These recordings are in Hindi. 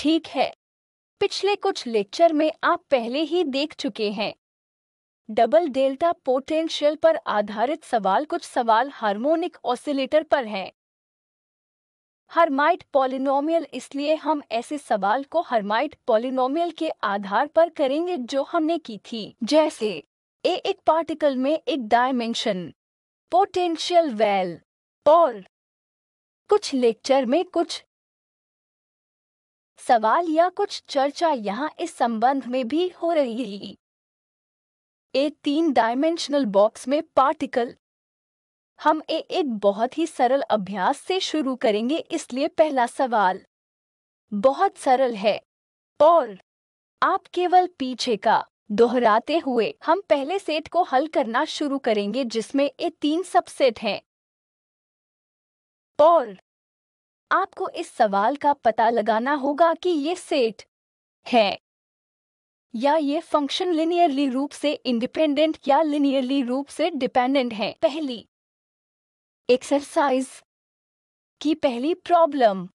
ठीक है पिछले कुछ लेक्चर में आप पहले ही देख चुके हैं डबल डेल्टा पोटेंशियल पर आधारित सवाल कुछ सवाल हार्मोनिक ऑसिलेटर पर हैं हरमाइट पॉलिनोमियल इसलिए हम ऐसे सवाल को हरमाइट पॉलिनोमियल के आधार पर करेंगे जो हमने की थी जैसे ए एक पार्टिकल में एक डायमेंशन पोटेंशियल वेल और कुछ लेक्चर में कुछ सवाल या कुछ चर्चा यहाँ इस संबंध में भी हो रही है ए तीन डायमेंशनल बॉक्स में पार्टिकल हम ए एक बहुत ही सरल अभ्यास से शुरू करेंगे इसलिए पहला सवाल बहुत सरल है और आप केवल पीछे का दोहराते हुए हम पहले सेट को हल करना शुरू करेंगे जिसमें ए तीन सबसेट हैं और आपको इस सवाल का पता लगाना होगा कि ये सेट है या ये फंक्शन लिनियरली रूप से इंडिपेंडेंट या लिनियरली रूप से डिपेंडेंट है पहली एक्सरसाइज की पहली प्रॉब्लम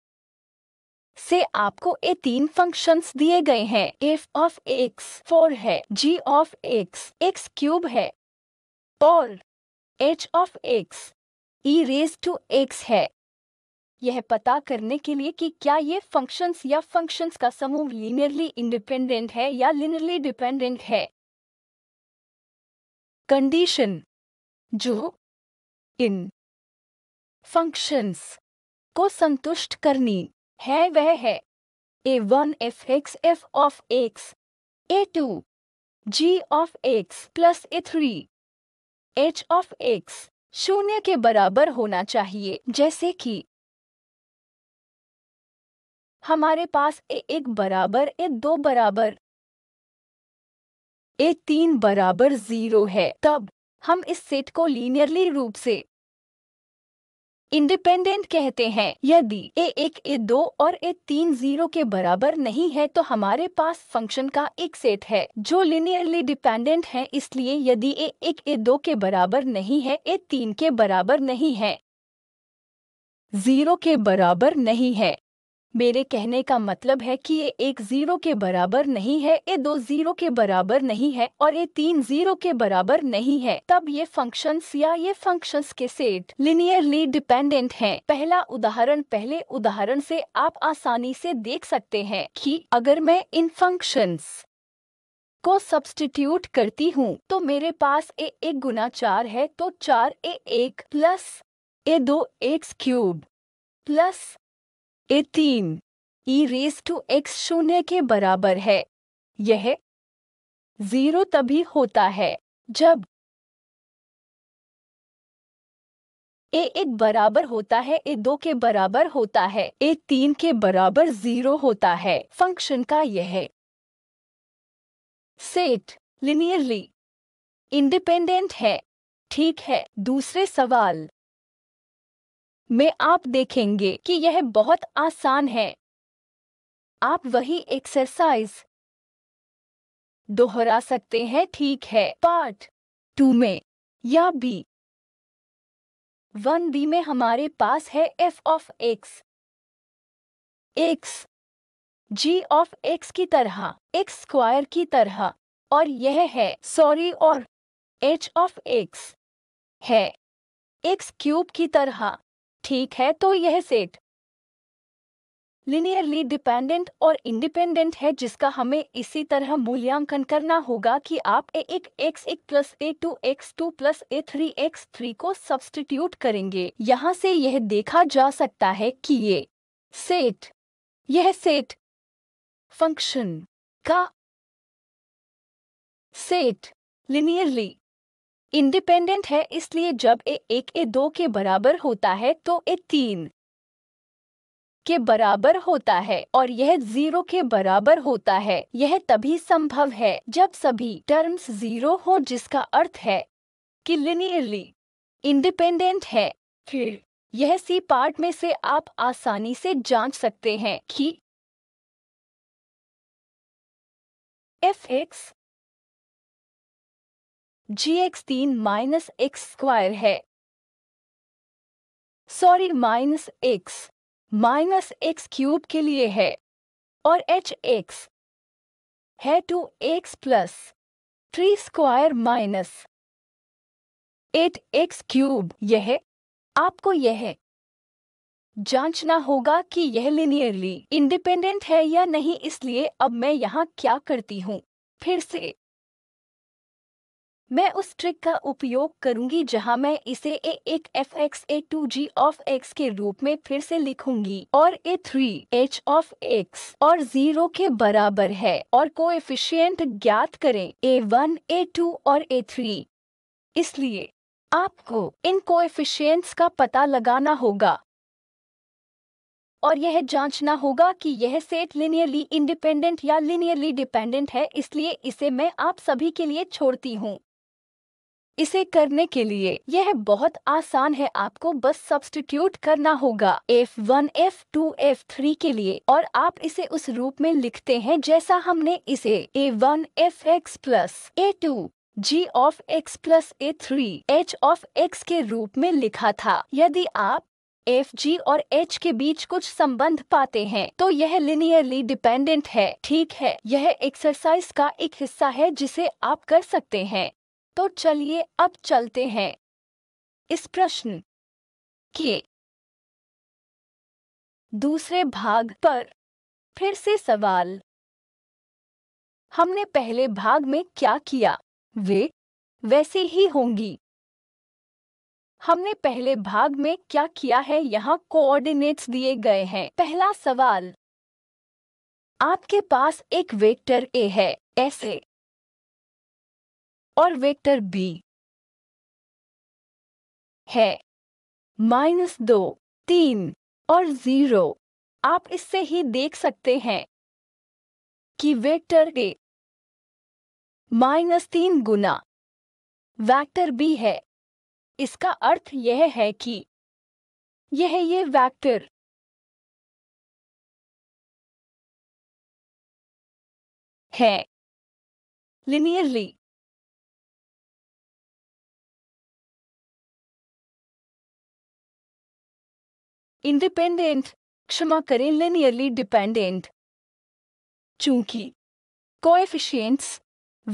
से आपको ये तीन फंक्शंस दिए गए हैं एफ ऑफ एक्स फोर है G of X X cube है और H of X E raise to X है यह पता करने के लिए कि क्या ये फंक्शंस या फंक्शंस का समूह लीनियरली इंडिपेंडेंट है या लिनियरली डिपेंडेंट है कंडीशन जो इन फंक्शंस को संतुष्ट करनी है वह है A one F X F of X A two G of X plus A three H of X शून्य के बराबर होना चाहिए जैसे कि हमारे पास ए एक बराबर ए दो बराबर ए तीन बराबर जीरो है तब हम इस सेट को लीनियरली रूप से इंडिपेंडेंट कहते हैं यदि ए एक ए दो और ए तीन जीरो के बराबर नहीं है तो हमारे पास फंक्शन का एक सेट है जो लिनियरली डिपेंडेंट है इसलिए यदि ए एक ए दो के बराबर नहीं है ए तीन के बराबर नहीं है जीरो के बराबर नहीं है मेरे कहने का मतलब है कि ये एक जीरो के बराबर नहीं है ये दो जीरो के बराबर नहीं है और ये तीन जीरो के बराबर नहीं है तब ये फंक्शन या ये फंक्शन के सेट लिनियरली डिपेंडेंट है पहला उदाहरण पहले उदाहरण से आप आसानी से देख सकते हैं कि अगर मैं इन फंक्शंस को सब्सटीट्यूट करती हूँ तो मेरे पास ए एक गुना चार है तो चार ए एक प्लस ए दो एक्स क्यूब प्लस ए तीन ई रेस टू एक्स शून्य के बराबर है यह जीरो तभी होता है जब ए एक बराबर होता है ए दो के बराबर होता है ए तीन के बराबर जीरो होता है फंक्शन का यह सेट लिनियरली इंडिपेंडेंट है ठीक है दूसरे सवाल में आप देखेंगे कि यह बहुत आसान है आप वही एक्सरसाइज दोहरा सकते हैं ठीक है पार्ट टू में या बी वन बी में हमारे पास है F of X X G of X की तरह एक्स स्क्वायर की तरह और यह है सॉरी और एच ऑफ एक्स है एक्स क्यूब की तरह ठीक है तो यह सेट लिनियरली डिपेंडेंट और इंडिपेंडेंट है जिसका हमें इसी तरह मूल्यांकन करना होगा कि आप ए एक एक्स एक plus A two X two plus A three X three को सब्सटीट्यूट करेंगे यहाँ से यह देखा जा सकता है कि ये सेट यह सेट फंक्शन का सेट लिनियरली इंडिपेंडेंट है इसलिए जब ए एक ए दो के बराबर होता है तो ए तीन के बराबर होता है और यह जीरो के बराबर होता है यह तभी संभव है जब सभी टर्म्स जीरो हो जिसका अर्थ है कि लिनियरली इंडिपेंडेंट है फिर यह सी पार्ट में से आप आसानी से जांच सकते हैं कि एफ एक्स जी एक्स तीन माइनस एक्स स्क्वायर है sorry minus X minus X cube के लिए है और एच एक्स है two X plus three square minus eight X cube यह आपको यह जांचना होगा कि यह लिनियरली इंडिपेंडेंट है या नहीं इसलिए अब मैं यहाँ क्या करती हूँ फिर से मैं उस ट्रिक का उपयोग करूंगी जहां मैं इसे ए एक F X A two G of X के रूप में फिर से लिखूंगी और A three H of X और जीरो के बराबर है और एफिशियंट ज्ञात करें ए वन ए टू और ए थ्री इसलिए आपको इन कोएफिशिएंट्स का पता लगाना होगा और यह जांचना होगा कि यह सेट लिनियरली इंडिपेंडेंट या लिनियरली डिपेंडेंट है इसलिए इसे मैं आप सभी के लिए छोड़ती हूँ इसे करने के लिए यह बहुत आसान है आपको बस सब्सटीट्यूट करना होगा F one F two F three के लिए और आप इसे उस रूप में लिखते हैं जैसा हमने इसे A one F X plus A two G of X plus A three H of X के रूप में लिखा था यदि आप एफ जी और एच के बीच कुछ संबंध पाते हैं तो यह लिनियरली डिपेंडेंट है ठीक है यह एक्सरसाइज का एक हिस्सा है जिसे आप कर सकते हैं तो चलिए अब चलते हैं इस प्रश्न के दूसरे भाग पर फिर से सवाल हमने पहले भाग में क्या किया वे वैसे ही होंगी हमने पहले भाग में क्या किया है यहाँ कोऑर्डिनेट्स दिए गए हैं पहला सवाल आपके पास एक वेक्टर ए है ऐसे और वेक्टर बी है माइनस दो तीन और जीरो आप इससे ही देख सकते हैं कि वेक्टर ए माइनस तीन गुना वैक्टर बी है इसका अर्थ यह है कि यह ये वैक्टर है लिनियरली इंडिपेंडेंट क्षमा करें लिनियरली डिपेंडेंट चूंकि कोएफिशिएंट्स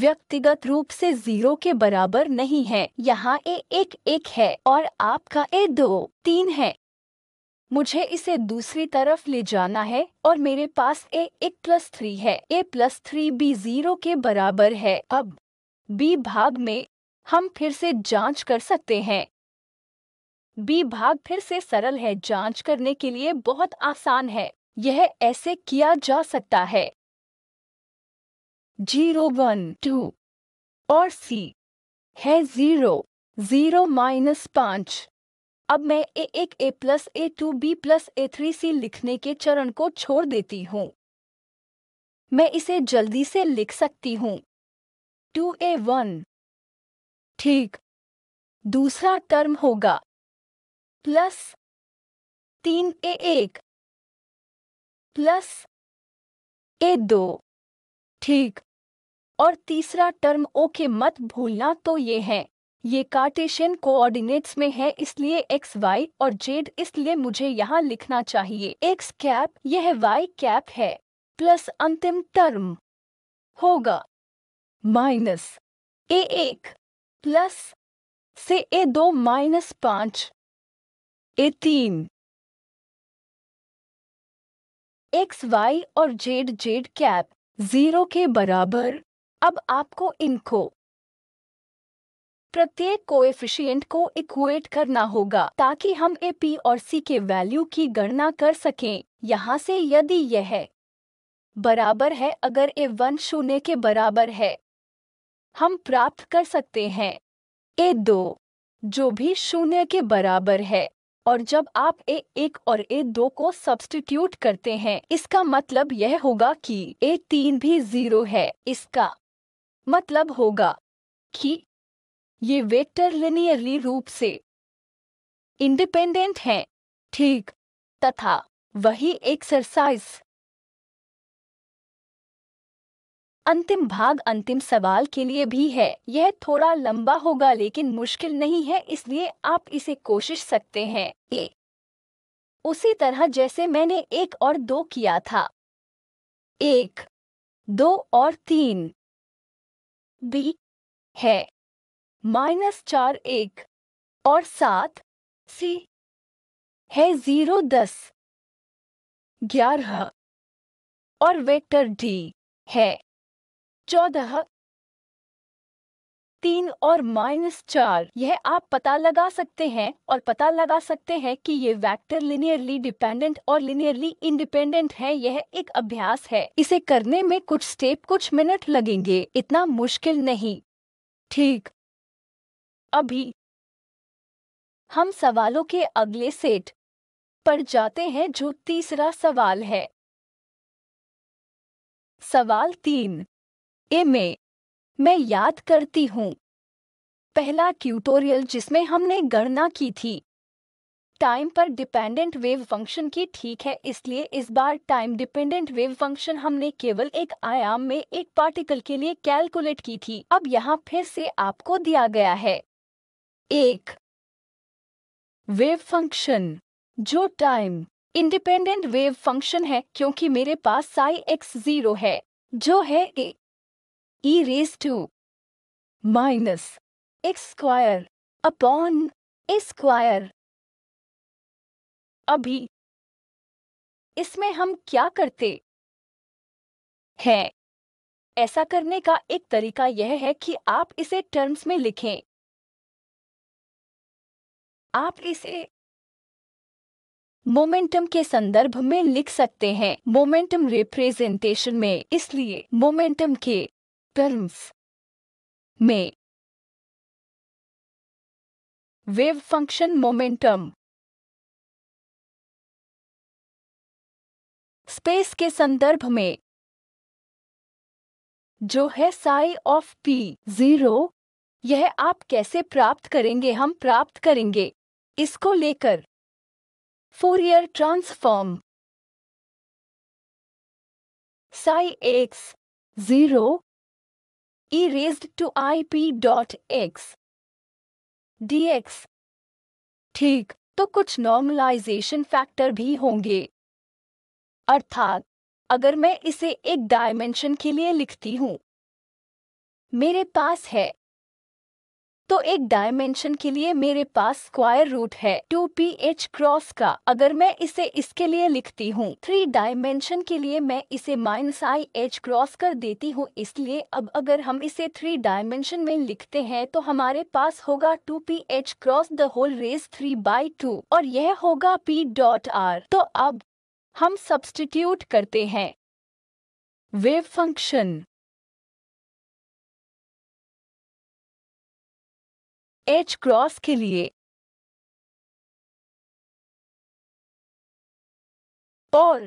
व्यक्तिगत रूप से जीरो के बराबर नहीं है यहाँ ए एक एक है और आपका ए दो तीन है मुझे इसे दूसरी तरफ ले जाना है और मेरे पास ए एक प्लस थ्री है A plus three B zero के बराबर है अब बी भाग में हम फिर से जांच कर सकते हैं बी भाग फिर से सरल है जांच करने के लिए बहुत आसान है यह ऐसे किया जा सकता है जीरो वन टू और सी है जीरो जीरो माइनस पांच अब मैं ए एक A plus A two B plus A three C लिखने के चरण को छोड़ देती हूँ मैं इसे जल्दी से लिख सकती हूँ टू ए वन ठीक दूसरा टर्म होगा प्लस तीन ए एक प्लस ए दो ठीक और तीसरा टर्म ओके मत भूलना तो ये है ये कार्टेशियन कोऑर्डिनेट्स में है इसलिए एक्स वाई और जेड इसलिए मुझे यहाँ लिखना चाहिए एक्स कैप यह वाई कैप है प्लस अंतिम टर्म होगा माइनस ए एक प्लस से ए दो माइनस पाँच एटीन एक्स वाई और जेड जेड कैप जीरो के बराबर अब आपको इनको प्रत्येक कोएफिशिएंट को इक्वेट करना होगा ताकि हम ए पी और सी के वैल्यू की गणना कर सकें यहाँ से यदि यह बराबर है अगर ए वन शून्य के बराबर है हम प्राप्त कर सकते हैं ए दो जो भी शून्य के बराबर है और जब आप ए एक और ए दो को सब्सटीट्यूट करते हैं इसका मतलब यह होगा कि ए तीन भी जीरो है इसका मतलब होगा कि ये वेक्टर लिनियरली रूप से इंडिपेंडेंट हैं ठीक तथा वही एक्सरसाइज अंतिम भाग अंतिम सवाल के लिए भी है यह थोड़ा लंबा होगा लेकिन मुश्किल नहीं है इसलिए आप इसे कोशिश सकते हैं ए उसी तरह जैसे मैंने एक और दो किया था एक दो और तीन बी है माइनस चार एक और सात सी है जीरो दस ग्यारह और वेक्टर डी है चौदह तीन और माइनस चार यह आप पता लगा सकते हैं और पता लगा सकते हैं कि ये वेक्टर लिनियरली डिपेंडेंट और लिनियरली इंडिपेंडेंट है यह एक अभ्यास है इसे करने में कुछ स्टेप कुछ मिनट लगेंगे इतना मुश्किल नहीं ठीक अभी हम सवालों के अगले सेट पर जाते हैं जो तीसरा सवाल है सवाल तीन ए में मैं याद करती हूँ पहला ट्यूटोरियल जिसमें हमने गणना की थी टाइम पर डिपेंडेंट वेव फंक्शन की ठीक है इसलिए इस बार टाइम डिपेंडेंट वेव फंक्शन हमने केवल एक आयाम में एक पार्टिकल के लिए कैलकुलेट की थी अब यहाँ फिर से आपको दिया गया है एक वेव फंक्शन जो टाइम इंडिपेंडेंट वेव फंक्शन है क्योंकि मेरे पास साई एक्स जीरो है जो है ए e raised to minus x square upon a square अभी इसमें हम क्या करते हैं ऐसा करने का एक तरीका यह है कि आप इसे टर्म्स में लिखें आप इसे मोमेंटम के संदर्भ में लिख सकते हैं मोमेंटम रिप्रेजेंटेशन में इसलिए मोमेंटम के टर्म्स में वेव फंक्शन मोमेंटम स्पेस के संदर्भ में जो है साई ऑफ पी जीरो यह आप कैसे प्राप्त करेंगे हम प्राप्त करेंगे इसको लेकर Fourier transform psi X zero e raised to ip dot x dx ठीक तो कुछ नॉर्मलाइजेशन फैक्टर भी होंगे अर्थात अगर मैं इसे एक डायमेंशन के लिए लिखती हूं मेरे पास है तो एक डायमेंशन के लिए मेरे पास स्क्वायर रूट है टू पी एच क्रॉस का अगर मैं इसे इसके लिए लिखती हूँ थ्री डायमेंशन के लिए मैं इसे माइनस आई एच क्रॉस कर देती हूँ इसलिए अब अगर हम इसे थ्री डायमेंशन में लिखते हैं तो हमारे पास होगा two P H cross the whole raise three by two और यह होगा पी डॉट आर तो अब हम सब्सटीट्यूट करते हैं वेव फंक्शन एच क्रॉस के लिए और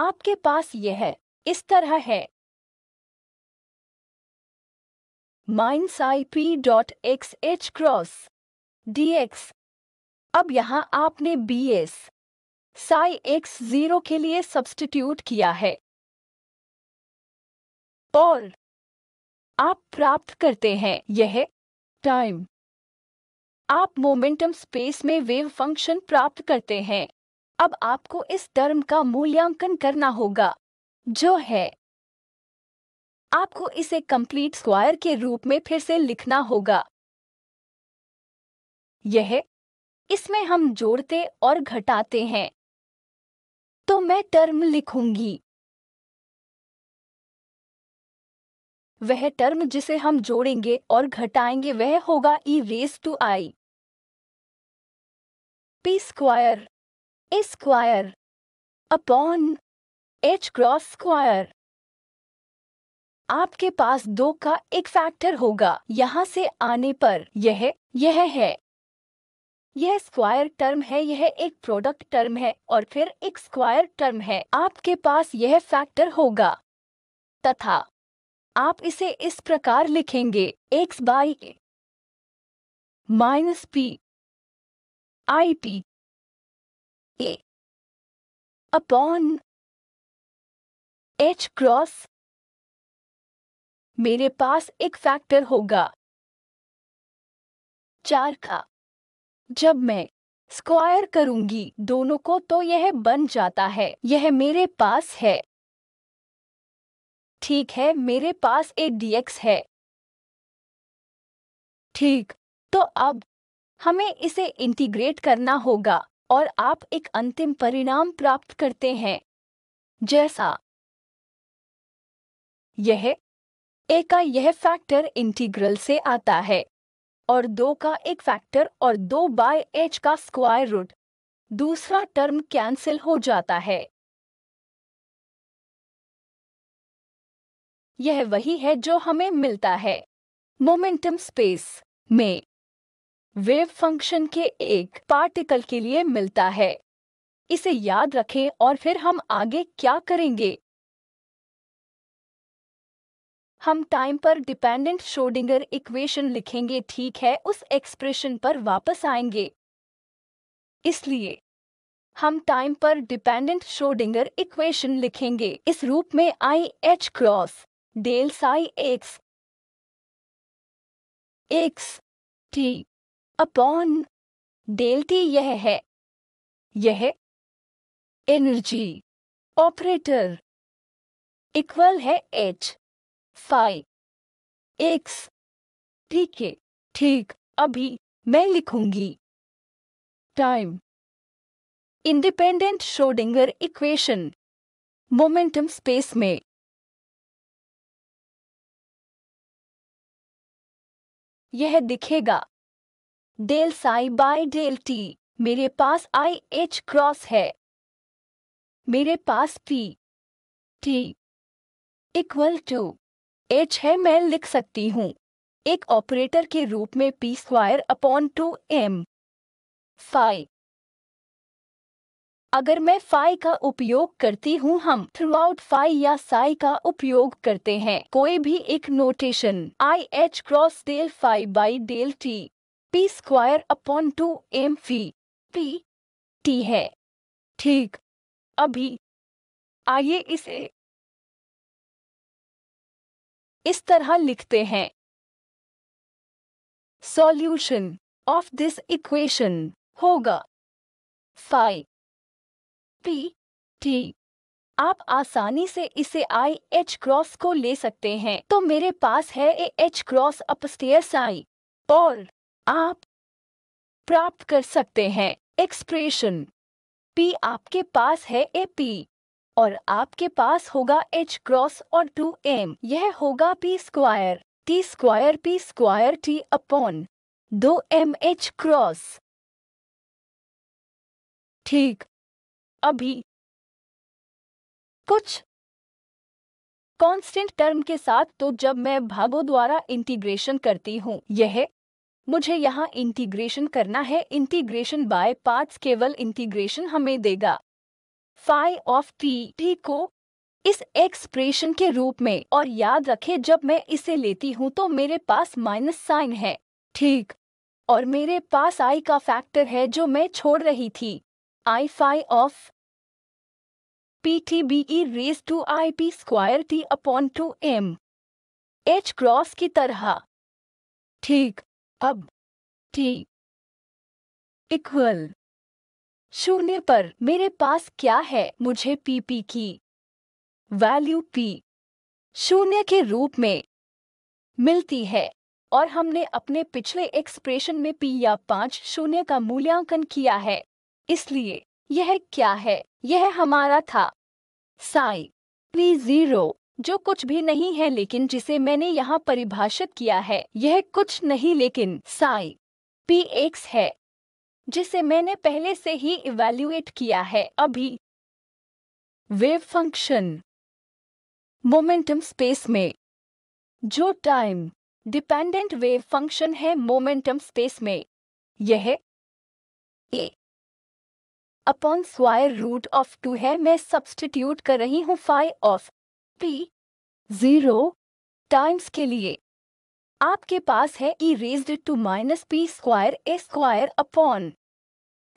आपके पास यह है इस तरह है माइनस आई P dot X H cross D x अब यहां आपने B S psi X zero के लिए सब्स्टिट्यूट किया है और आप प्राप्त करते हैं यह टाइम आप मोमेंटम स्पेस में वेव फंक्शन प्राप्त करते हैं अब आपको इस टर्म का मूल्यांकन करना होगा जो है आपको इसे कंप्लीट स्क्वायर के रूप में फिर से लिखना होगा यह इसमें हम जोड़ते और घटाते हैं तो मैं टर्म लिखूंगी वह टर्म जिसे हम जोड़ेंगे और घटाएंगे वह होगा ई raise to I P square A square upon H cross square आपके पास दो का एक फैक्टर होगा यहाँ से आने पर यह यह है यह स्क्वायर टर्म है यह एक प्रोडक्ट टर्म है और फिर एक स्क्वायर टर्म है आपके पास यह फैक्टर होगा तथा आप इसे इस प्रकार लिखेंगे X by A minus P I P A upon H cross मेरे पास एक फैक्टर होगा चार का जब मैं स्क्वायर करूंगी दोनों को तो यह बन जाता है यह मेरे पास है ठीक है मेरे पास ए डीएक्स है ठीक तो अब हमें इसे इंटीग्रेट करना होगा और आप एक अंतिम परिणाम प्राप्त करते हैं जैसा यह ए का यह फैक्टर इंटीग्रल से आता है और दो का एक फैक्टर और दो बाय एच का स्क्वायर रूट दूसरा टर्म कैंसिल हो जाता है यह वही है जो हमें मिलता है मोमेंटम स्पेस में वेव फंक्शन के एक पार्टिकल के लिए मिलता है इसे याद रखें और फिर हम आगे क्या करेंगे हम टाइम पर डिपेंडेंट शोडिंगर इक्वेशन लिखेंगे ठीक है उस एक्सप्रेशन पर वापस आएंगे इसलिए हम टाइम पर डिपेंडेंट शोडिंगर इक्वेशन लिखेंगे इस रूप में I H cross del psi X X T upon del T यह है यह एनर्जी ऑपरेटर इक्वल है एच फाई एक्स ठीक है ठीक अभी मैं लिखूंगी time independent Schrodinger equation momentum space में यह दिखेगा del psi by del T मेरे पास आई एच क्रॉस है मेरे पास P T equal to H है मैं लिख सकती हूँ एक ऑपरेटर के रूप में p square upon two m phi अगर मैं फाई का उपयोग करती हूँ हम थ्रू आउट फाई या साई का उपयोग करते हैं कोई भी एक notation i H cross del phi by del t p square upon two m phi p t है ठीक अभी आइए इसे इस तरह लिखते हैं सॉल्यूशन ऑफ दिस इक्वेशन होगा फाइव पी टी आप आसानी से इसे आई एच क्रॉस को ले सकते हैं तो मेरे पास है a h cross upstairs i और आप प्राप्त कर सकते हैं एक्सप्रेशन पी आपके पास है ए पी और आपके पास होगा एच क्रॉस और टू एम यह होगा p square t square p square t upon दो एम एच क्रॉस ठीक अभी कुछ कांस्टेंट टर्म के साथ तो जब मैं भागों द्वारा इंटीग्रेशन करती हूँ यह मुझे यहाँ इंटीग्रेशन करना है इंटीग्रेशन बाय पार्ट्स केवल इंटीग्रेशन हमें देगा फाइव ऑफ टी टी को इस एक्सप्रेशन के रूप में और याद रखें जब मैं इसे लेती हूँ तो मेरे पास माइनस साइन है ठीक और मेरे पास आई का फैक्टर है जो मैं छोड़ रही थी i phi of p t be e raise to I P square t upon two m h cross की तरह ठीक अब टी इक्वल शून्य पर मेरे पास क्या है मुझे पीपी की वैल्यू पी शून्य के रूप में मिलती है और हमने अपने पिछले एक्सप्रेशन में पी या पांच शून्य का मूल्यांकन किया है इसलिए यह क्या है यह हमारा था साई वी जीरो जो कुछ भी नहीं है लेकिन जिसे मैंने यहाँ परिभाषित किया है यह कुछ नहीं लेकिन साई पी एक्स है जिसे मैंने पहले से ही इवेल्युएट किया है अभी वेव फंक्शन मोमेंटम स्पेस में जो टाइम डिपेंडेंट वेव फंक्शन है मोमेंटम स्पेस में यह a upon square root of two है मैं सब्सटीट्यूट कर रही हूँ phi of p zero times के लिए आपके पास है e raised to minus p square A square upon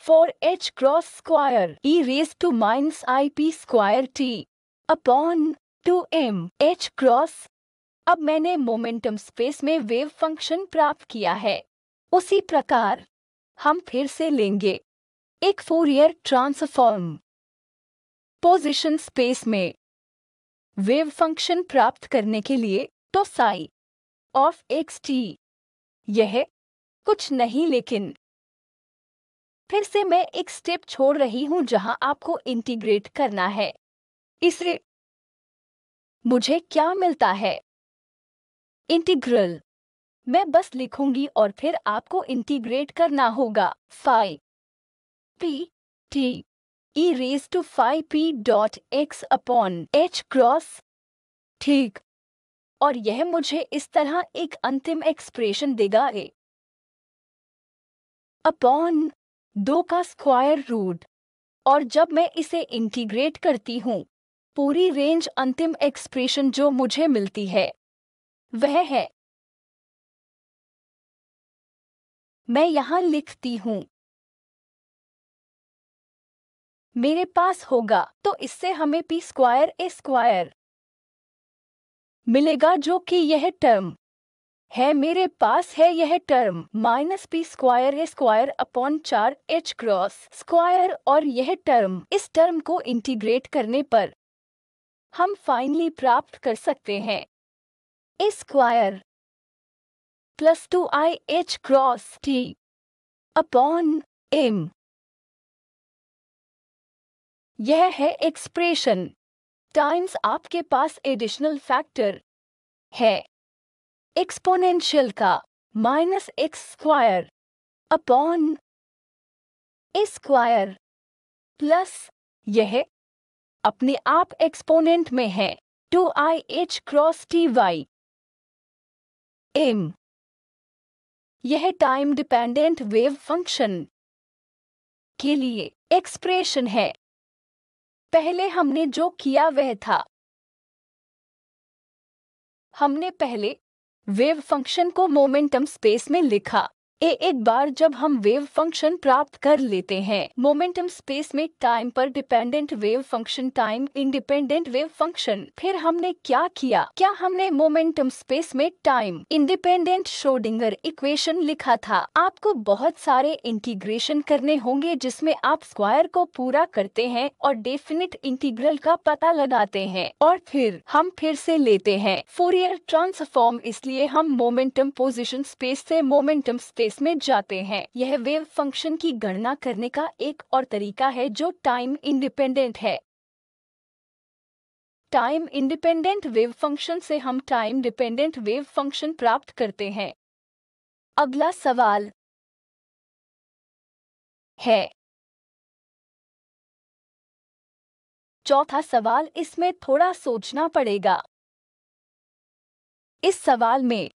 four h cross square e raise to minus I P square t upon two m h cross अब मैंने मोमेंटम स्पेस में वेव फंक्शन प्राप्त किया है उसी प्रकार हम फिर से लेंगे एक ईयर ट्रांसफॉर्म पोजिशन स्पेस में वेव फंक्शन प्राप्त करने के लिए तो साई ऑफ एक्स टी यह कुछ नहीं लेकिन फिर से मैं एक स्टेप छोड़ रही हूं जहां आपको इंटीग्रेट करना है इसे मुझे क्या मिलता है इंटीग्रल मैं बस लिखूंगी और फिर आपको इंटीग्रेट करना होगा phi p t e raised to p dot x upon h cross ठीक और यह मुझे इस तरह एक अंतिम एक्सप्रेशन देगा ए अपॉन दो का स्क्वायर रूट और जब मैं इसे इंटीग्रेट करती हूँ पूरी रेंज अंतिम एक्सप्रेशन जो मुझे मिलती है वह है मैं यहाँ लिखती हूँ मेरे पास होगा तो इससे हमें पी स्क्वायर ए स्क्वायर मिलेगा जो कि यह टर्म है मेरे पास है यह टर्म माइनस पी स्क्वायर ए स्क्वायर अपॉन चार एच क्रॉस स्क्वायर और यह टर्म इस टर्म को इंटीग्रेट करने पर हम फाइनली प्राप्त कर सकते हैं a square plus two i H cross t upon m यह है एक्सप्रेशन टाइम्स आपके पास एडिशनल फैक्टर है एक्सपोनेंशियल का minus x square upon square plus यह अपने आप एक्सपोनेंट में है two i H cross t by m यह टाइम डिपेंडेंट वेव फंक्शन के लिए एक्सप्रेशन है पहले हमने जो किया वह था हमने पहले वेव फंक्शन को मोमेंटम स्पेस में लिखा एक बार जब हम वेव फंक्शन प्राप्त कर लेते हैं मोमेंटम स्पेस में टाइम पर dependent wave function time independent wave function फिर हमने क्या किया क्या हमने मोमेंटम स्पेस में टाइम इंडिपेंडेंट शोडिंगर इक्वेशन लिखा था आपको बहुत सारे इंटीग्रेशन करने होंगे जिसमें आप स्क्वायर को पूरा करते हैं और डेफिनेट इंटीग्रल का पता लगाते हैं और फिर हम फिर से लेते हैं फोरियर ट्रांसफॉर्म इसलिए हम मोमेंटम पोजिशन स्पेस से मोमेंटम स्पेस स्पेस में जाते हैं यह वेव फंक्शन की गणना करने का एक और तरीका है जो टाइम इंडिपेंडेंट है टाइम इंडिपेंडेंट वेव फंक्शन से हम टाइम डिपेंडेंट वेव फंक्शन प्राप्त करते हैं अगला सवाल है चौथा सवाल इसमें थोड़ा सोचना पड़ेगा इस सवाल में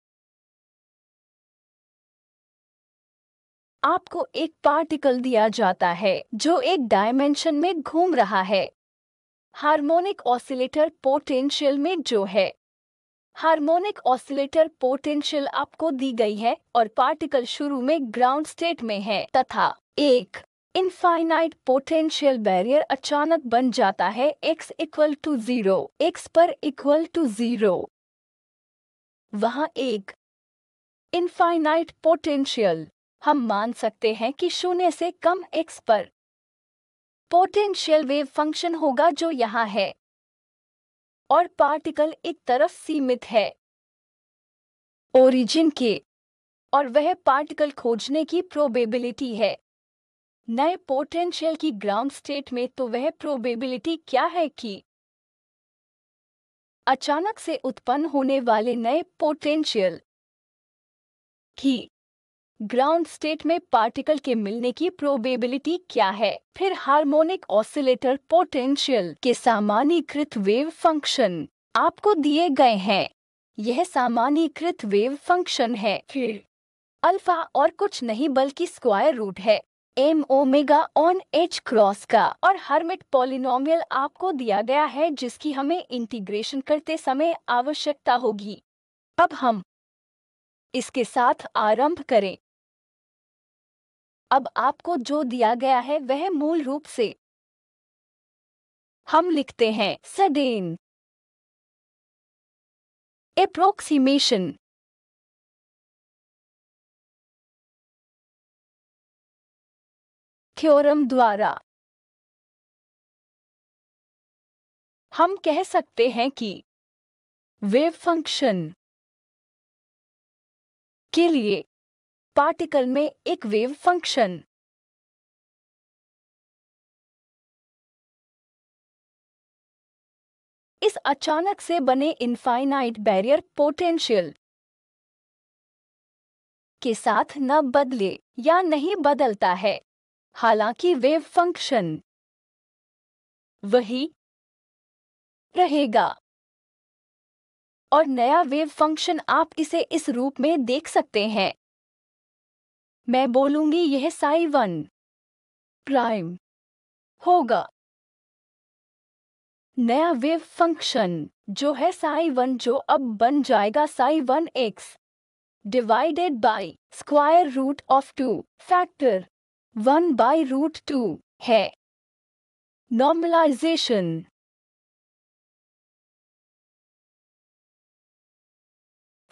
आपको एक पार्टिकल दिया जाता है जो एक डायमेंशन में घूम रहा है हार्मोनिक ऑसिलेटर पोटेंशियल में जो है हार्मोनिक ऑसिलेटर पोटेंशियल आपको दी गई है और पार्टिकल शुरू में ग्राउंड स्टेट में है तथा एक इनफाइनाइट पोटेंशियल बैरियर अचानक बन जाता है x equal to zero x पर इक्वल टू जीरो वहां एक इनफाइनाइट पोटेंशियल हम मान सकते हैं कि शून्य से कम एक्स पर पोटेंशियल वेव फंक्शन होगा जो यहाँ है और पार्टिकल एक तरफ सीमित है ओरिजिन के और वह पार्टिकल खोजने की प्रोबेबिलिटी है नए पोटेंशियल की ग्राउंड स्टेट में तो वह प्रोबेबिलिटी क्या है कि अचानक से उत्पन्न होने वाले नए पोटेंशियल की ग्राउंड स्टेट में पार्टिकल के मिलने की प्रोबेबिलिटी क्या है फिर हार्मोनिक ऑसिलेटर पोटेंशियल के सामान्यकृत वेव फंक्शन आपको दिए गए हैं यह सामान्यकृत वेव फंक्शन है फिर अल्फा और कुछ नहीं बल्कि स्क्वायर रूट है m omega on h cross का और हर्मिट पॉलिनोमियल आपको दिया गया है जिसकी हमें इंटीग्रेशन करते समय आवश्यकता होगी अब हम इसके साथ आरंभ करें अब आपको जो दिया गया है वह मूल रूप से हम लिखते हैं सडेन एप्रोक्सीमेशन थ्योरम द्वारा हम कह सकते हैं कि वेव फंक्शन के लिए पार्टिकल में एक वेव फंक्शन इस अचानक से बने इनफाइनाइट बैरियर पोटेंशियल के साथ न बदले या नहीं बदलता है हालांकि वेव फंक्शन वही रहेगा और नया वेव फंक्शन आप इसे इस रूप में देख सकते हैं मैं बोलूंगी यह साई वन प्राइम होगा नया वेव फंक्शन जो है साई वन जो अब बन जाएगा psi one x divided by square root of two factor one by root two है नॉर्मलाइजेशन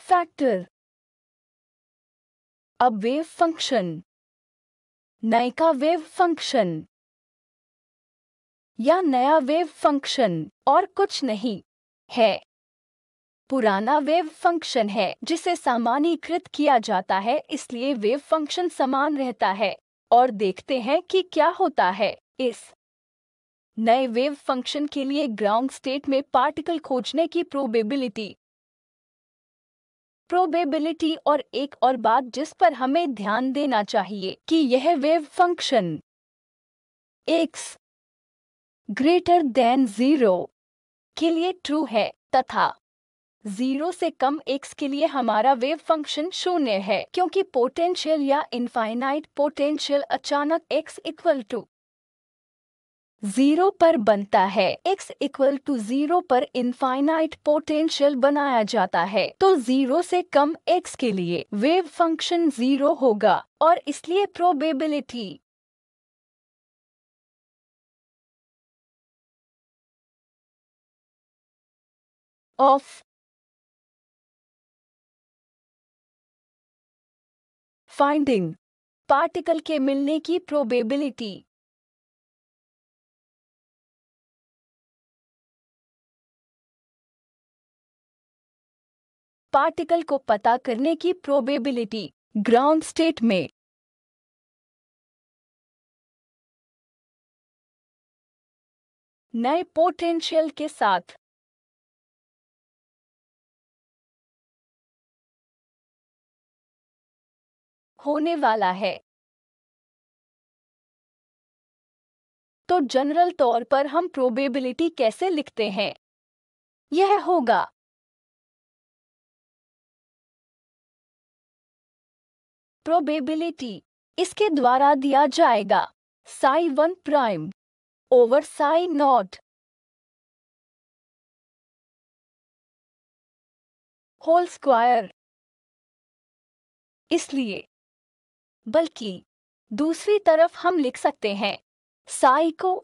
फैक्टर अब वेव फंक्शन नए का वेव फंक्शन या नया वेव फंक्शन और कुछ नहीं है पुराना वेव फंक्शन है जिसे सामान्यकृत किया जाता है इसलिए वेव फंक्शन समान रहता है और देखते हैं कि क्या होता है इस नए वेव फंक्शन के लिए ग्राउंड स्टेट में पार्टिकल खोजने की प्रोबेबिलिटी प्रोबेबिलिटी और एक और बात जिस पर हमें ध्यान देना चाहिए कि यह wave function x greater than zero के लिए ट्रू है तथा जीरो से कम एक्स के लिए हमारा वेव फंक्शन शून्य है क्योंकि पोटेंशियल या इनफाइनाइट पोटेंशियल अचानक एक्स इक्वल टू जीरो पर बनता है x इक्वल टू जीरो पर इनफाइनाइट पोटेंशियल बनाया जाता है तो जीरो से कम x के लिए वेव फंक्शन जीरो होगा और इसलिए प्रोबेबिलिटी ऑफ फाइंडिंग पार्टिकल के मिलने की प्रोबेबिलिटी पार्टिकल को पता करने की प्रोबेबिलिटी ग्राउंड स्टेट में नए पोटेंशियल के साथ होने वाला है तो जनरल तौर पर हम प्रोबेबिलिटी कैसे लिखते हैं यह होगा प्रोबेबिलिटी इसके द्वारा दिया जाएगा psi one prime over psi naught whole square इसलिए बल्कि दूसरी तरफ हम लिख सकते हैं साई को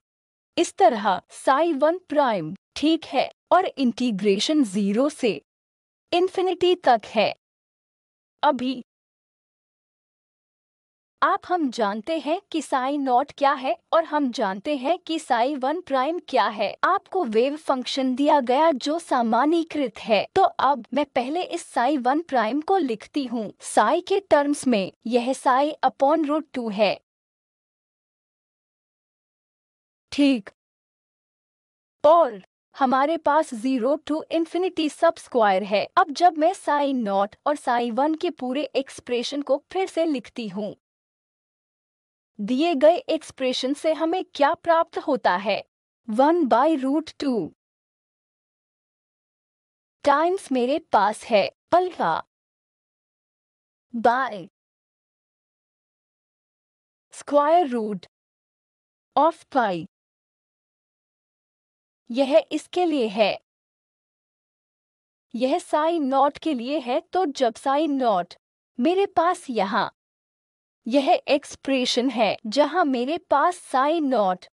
इस तरह साई वन प्राइम ठीक है और इंटीग्रेशन जीरो से इन्फिनिटी तक है अभी आप हम जानते हैं कि साई नॉट क्या है और हम जानते हैं कि साई वन प्राइम क्या है आपको वेव फंक्शन दिया गया जो सामान्यकृत है तो अब मैं पहले इस साई वन प्राइम को लिखती हूँ साई के टर्म्स में यह साई अपॉन रूट टू है ठीक और हमारे पास जीरो टू इन्फिनिटी सब स्क्वायर है अब जब मैं साई नॉट और साई वन के पूरे एक्सप्रेशन को फिर से लिखती हूँ दिए गए एक्सप्रेशन से हमें क्या प्राप्त होता है one by root two times मेरे पास है alpha by square root of pi यह इसके लिए है यह साइन नॉट के लिए है तो जब साइन नॉट मेरे पास यहां यह एक्सप्रेशन है जहां मेरे पास साई नॉट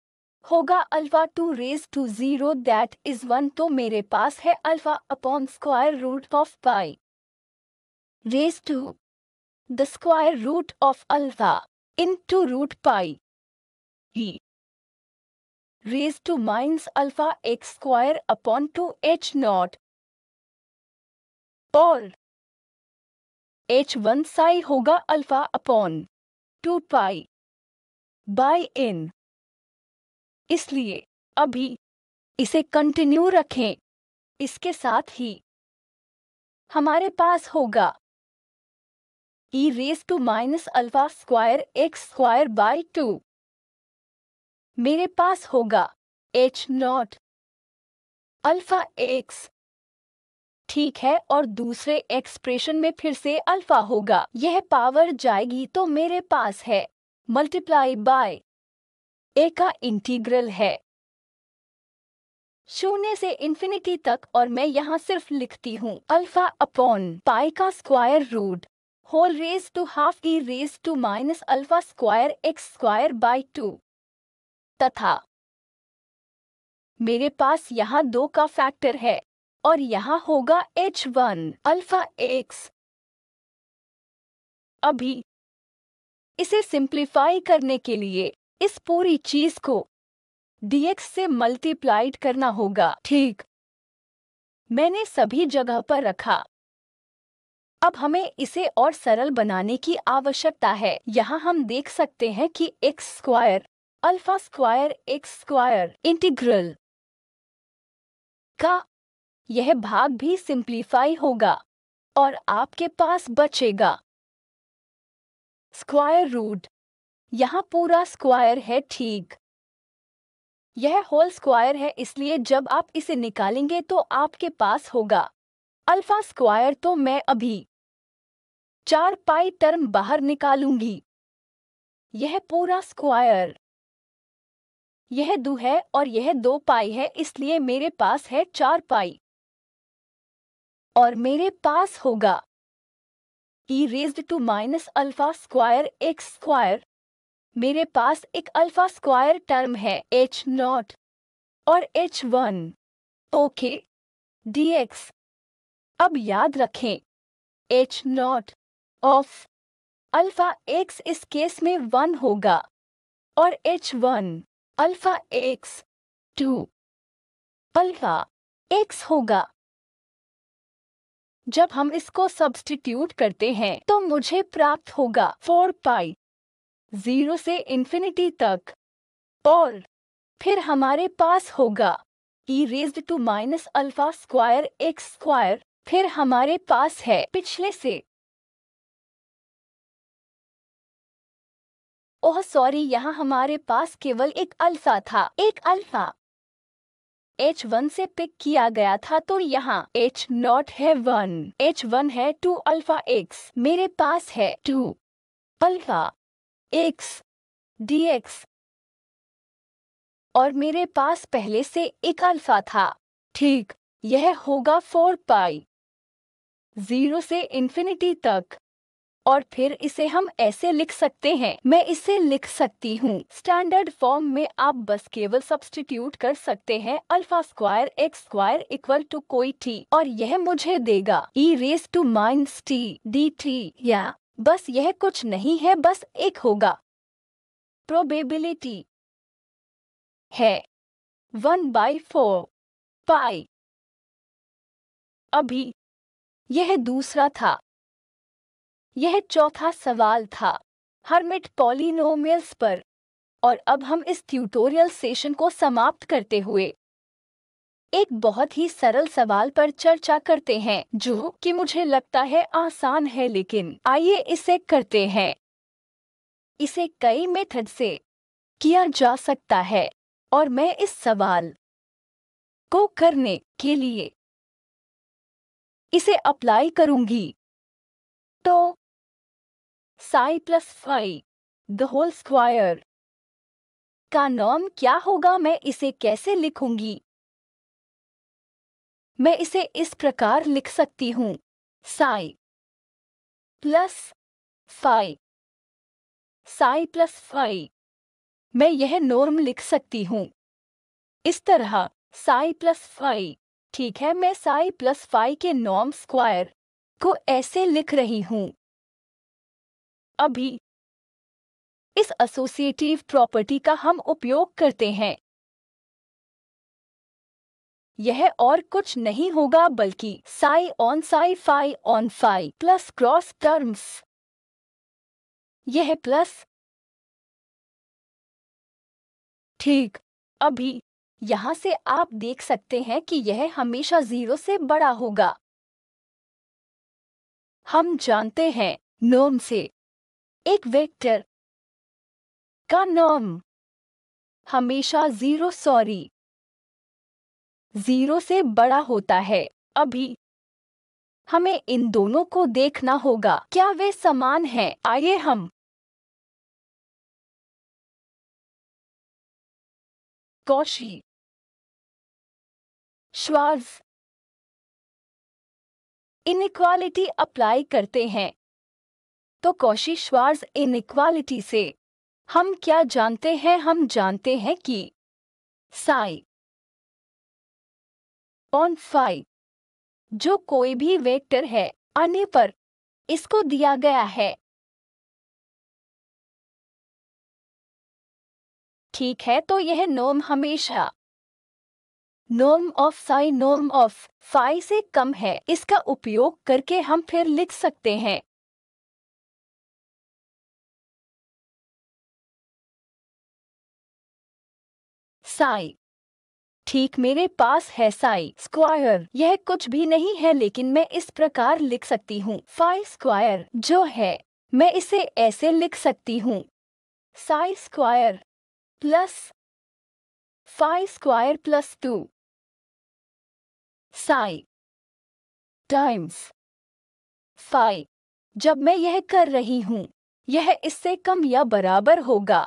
होगा alpha two raise to zero that is one तो मेरे पास है alpha upon square root of pi raise to the square root of alpha in two root pi e raise to minus alpha x square upon two h naught और एच वन साई होगा alpha upon two pi by in इसलिए अभी इसे कंटिन्यू रखें इसके साथ ही हमारे पास होगा ई raise to minus alpha square x square by two मेरे पास होगा एच नॉट अल्फा एक्स ठीक है और दूसरे एक्सप्रेशन में फिर से अल्फा होगा यह पावर जाएगी तो मेरे पास है मल्टीप्लाई बाय ए का इंटीग्रल है शून्य से इन्फिनिटी तक और मैं यहाँ सिर्फ लिखती हूँ अल्फा अपॉन पाई का square root whole raise to half e raise to minus alpha square x square by two तथा मेरे पास यहाँ दो का फैक्टर है और यहाँ होगा एच वन अल्फा एक्स अभी इसे सिंप्लीफाई करने के लिए इस पूरी चीज को dx से मल्टीप्लाइड करना होगा ठीक मैंने सभी जगह पर रखा अब हमें इसे और सरल बनाने की आवश्यकता है यहाँ हम देख सकते हैं कि x square alpha square x square integral का यह भाग भी सिंप्लीफाई होगा और आपके पास बचेगा स्क्वायर रूट यहाँ पूरा स्क्वायर है ठीक यह होल स्क्वायर है इसलिए जब आप इसे निकालेंगे तो आपके पास होगा अल्फा स्क्वायर तो मैं अभी चार पाई टर्म बाहर निकालूंगी यह पूरा स्क्वायर यह दो है और यह दो पाई है इसलिए मेरे पास है चार पाई और मेरे पास होगा e raised to minus alpha square x square मेरे पास एक अल्फा स्क्वायर टर्म है एच नॉट और h one okay d x अब याद रखें h naught of alpha x इस केस में वन होगा और h one alpha x two alpha x होगा जब हम इसको सब्सटीट्यूट करते हैं तो मुझे प्राप्त होगा फोर पाई जीरो से इन्फिनिटी तक और फिर हमारे पास होगा e raise to minus alpha square x square फिर हमारे पास है पिछले से ओह सॉरी यहाँ हमारे पास केवल एक अल्फा था एक अल्फा एच वन से पिक किया गया था तो यहाँ एच नॉट है वन एच वन है टू अल्फा एक्स मेरे पास है two alpha x d x और मेरे पास पहले से एक अल्फा था ठीक यह होगा फोर पाई जीरो से इन्फिनिटी तक और फिर इसे हम ऐसे लिख सकते हैं मैं इसे लिख सकती हूँ स्टैंडर्ड फॉर्म में आप बस केवल सब्सटीट्यूट कर सकते हैं alpha square x square equal to कोई टी और यह मुझे देगा e raise to minus t d t या बस यह कुछ नहीं है बस एक होगा प्रोबेबिलिटी है वन बाई फोर पाई अभी यह दूसरा था यह चौथा सवाल था हरमिट पॉलिनोमियल्स पर और अब हम इस ट्यूटोरियल सेशन को समाप्त करते हुए एक बहुत ही सरल सवाल पर चर्चा करते हैं जो कि मुझे लगता है आसान है लेकिन आइए इसे करते हैं इसे कई मेथड से किया जा सकता है और मैं इस सवाल को करने के लिए इसे अप्लाई करूंगी तो psi plus phi the whole square का नॉर्म क्या होगा मैं इसे कैसे लिखूंगी मैं इसे इस प्रकार लिख सकती हूं psi plus phi psi plus phi मैं यह नॉर्म लिख सकती हूँ इस तरह साई प्लस फाई ठीक है मैं साई प्लस फाई के नॉर्म स्क्वायर को ऐसे लिख रही हूं अभी इस एसोसिएटिव प्रॉपर्टी का हम उपयोग करते हैं यह और कुछ नहीं होगा बल्कि psi on psi phi on phi plus cross terms यह प्लस ठीक अभी यहां से आप देख सकते हैं कि यह हमेशा जीरो से बड़ा होगा हम जानते हैं नोम से एक वेक्टर का नॉर्म हमेशा जीरो सॉरी जीरो से बड़ा होता है अभी हमें इन दोनों को देखना होगा क्या वे समान हैं आइए हम कौशी श्वास इनक्वालिटी अप्लाई करते हैं तो कौशी श्वार्ज इक्वालिटी से हम क्या जानते हैं हम जानते हैं कि साई ऑन फाइव जो कोई भी वेक्टर है आने पर इसको दिया गया है ठीक है तो यह नोम हमेशा नोम of Sai Nom of phi से कम है इसका उपयोग करके हम फिर लिख सकते हैं साई ठीक मेरे पास है साई स्क्वायर यह कुछ भी नहीं है लेकिन मैं इस प्रकार लिख सकती हूँ फाइव स्क्वायर जो है मैं इसे ऐसे लिख सकती हूँ psi square plus phi square plus two psi times phi जब मैं यह कर रही हूँ यह इससे कम या बराबर होगा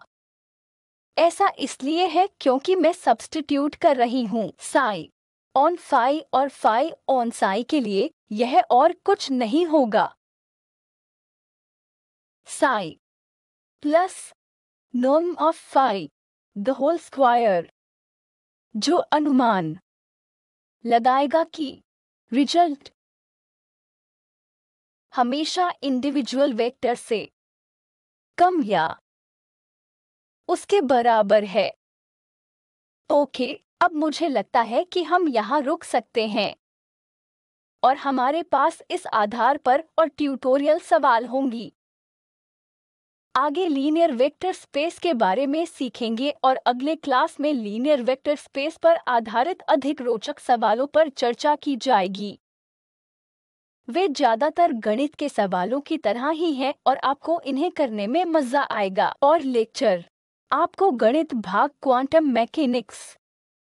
ऐसा इसलिए है क्योंकि मैं सब्सटीट्यूट कर रही हूँ साई ऑन फाई और फाई ऑन साई के लिए यह और कुछ नहीं होगा साई प्लस नोम of phi the whole square जो अनुमान लगाएगा कि रिजल्ट हमेशा इंडिविजुअल वेक्टर से कम या उसके बराबर है ओके अब मुझे लगता है कि हम यहाँ रुक सकते हैं और हमारे पास इस आधार पर और ट्यूटोरियल सवाल होंगी आगे लीनियर वेक्टर स्पेस के बारे में सीखेंगे और अगले क्लास में लीनियर वेक्टर स्पेस पर आधारित अधिक रोचक सवालों पर चर्चा की जाएगी वे ज्यादातर गणित के सवालों की तरह ही हैं और आपको इन्हें करने में मजा आएगा और लेक्चर आपको गणित भाग क्वांटम मैकेनिक्स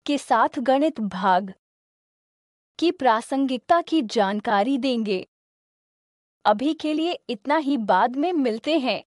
के साथ गणित भाग की प्रासंगिकता की जानकारी देंगे अभी के लिए इतना ही बाद में मिलते हैं